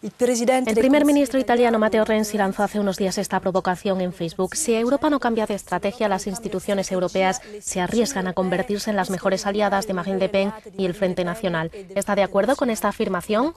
El primer ministro italiano Matteo Renzi lanzó hace unos días esta provocación en Facebook. Si Europa no cambia de estrategia, las instituciones europeas se arriesgan a convertirse en las mejores aliadas de Marine Le Pen y el Frente Nacional. ¿Está de acuerdo con esta afirmación?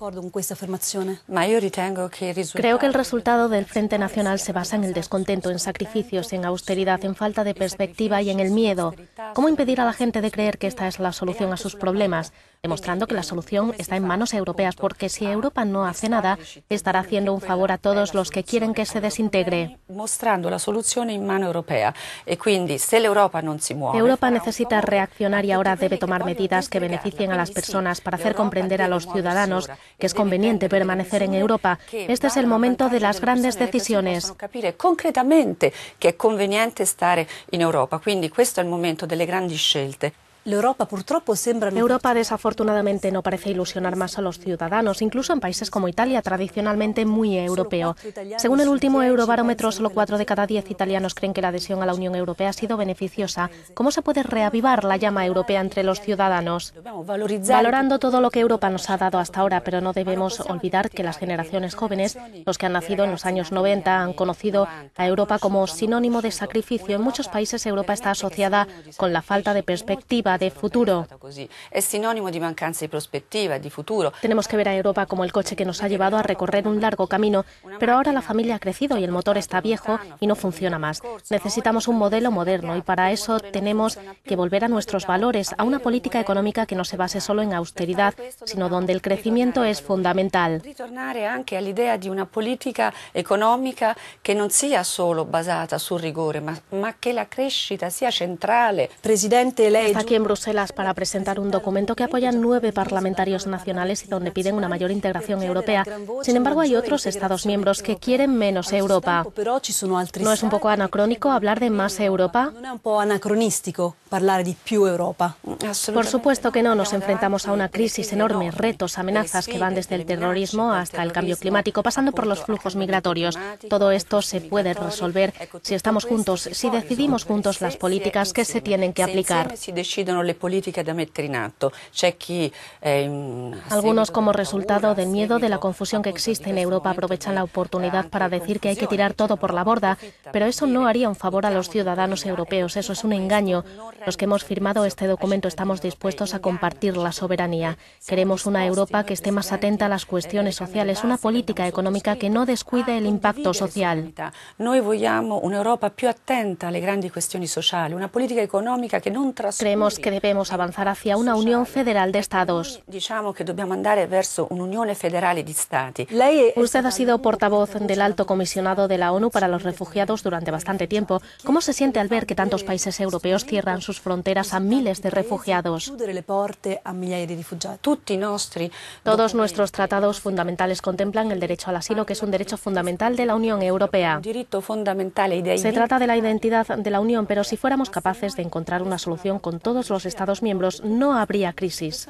Creo que el resultado del Frente Nacional se basa en el descontento, en sacrificios, en austeridad, en falta de perspectiva y en el miedo. ¿Cómo impedir a la gente de creer que esta es la solución a sus problemas? Demostrando que la solución está en manos europeas, porque si Europa no hace nada, estará haciendo un favor a todos los que quieren que se desintegre. Mostrando la solución en mano europea. Y quindi, Europa no se mueve. Europa necesita reaccionar y ahora debe tomar medidas que beneficien a las personas para hacer comprender a los ciudadanos que es conveniente permanecer en Europa. Este es el momento de las grandes decisiones. concretamente que conveniente estar en Europa. Quindi, questo momento delle grandi scelte. Europa desafortunadamente no parece ilusionar más a los ciudadanos, incluso en países como Italia, tradicionalmente muy europeo. Según el último Eurobarómetro, solo 4 de cada 10 italianos creen que la adhesión a la Unión Europea ha sido beneficiosa. ¿Cómo se puede reavivar la llama europea entre los ciudadanos? Valorando todo lo que Europa nos ha dado hasta ahora, pero no debemos pues olvidar que las generaciones jóvenes, los que han nacido en los años 90, han conocido a Europa como sinónimo de sacrificio. En muchos países Europa está asociada con la falta de perspectiva de futuro es perspectiva de futuro. Tenemos que ver a Europa como el coche que nos ha llevado a recorrer un largo camino, pero ahora la familia ha crecido y el motor está viejo y no funciona más. Necesitamos un modelo moderno y para eso tenemos que volver a nuestros valores, a una política económica que no se base solo en austeridad, sino donde el crecimiento es fundamental. all'idea una solo la crescita Presidente, en Bruselas para presentar un documento que apoyan nueve parlamentarios nacionales y donde piden una mayor integración europea. Sin embargo, hay otros Estados miembros que quieren menos Europa. ¿No es un poco anacrónico hablar de más Europa? Por supuesto que no, nos enfrentamos a una crisis enorme, retos, amenazas que van desde el terrorismo hasta el cambio climático, pasando por los flujos migratorios. Todo esto se puede resolver si estamos juntos, si decidimos juntos las políticas que se tienen que aplicar le políticas de eh, Algunos como resultado del miedo, de la confusión que existe en Europa, aprovechan la oportunidad para decir que hay que tirar todo por la borda, pero eso no haría un favor a los ciudadanos europeos, eso es un engaño. Los que hemos firmado este documento estamos dispuestos a compartir la soberanía. Queremos una Europa que esté más atenta a las e cuestiones sociales, una política económica que no descuide el impacto social que debemos avanzar hacia una unión federal de estados. Usted ha sido portavoz del alto comisionado de la ONU para los refugiados durante bastante tiempo. ¿Cómo se siente al ver que tantos países europeos cierran sus fronteras a miles de refugiados? Todos nuestros tratados fundamentales contemplan el derecho al asilo, que es un derecho fundamental de la Unión Europea. Se trata de la identidad de la Unión, pero si fuéramos capaces de encontrar una solución con todos los Estados miembros no habría crisis.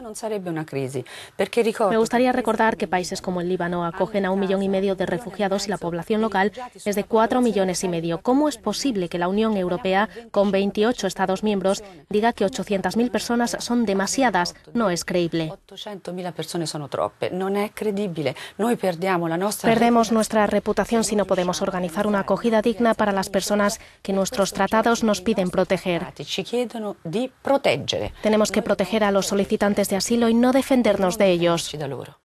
Me gustaría recordar que países como el Líbano acogen a un millón y medio de refugiados y la población local es de cuatro millones y medio. ¿Cómo es posible que la Unión Europea, con 28 Estados miembros, diga que 800.000 personas son demasiadas? No es creíble. Perdemos nuestra reputación si no podemos organizar una acogida digna para las personas que nuestros tratados nos piden proteger. Tenemos que proteger a los solicitantes de asilo y no defendernos de ellos.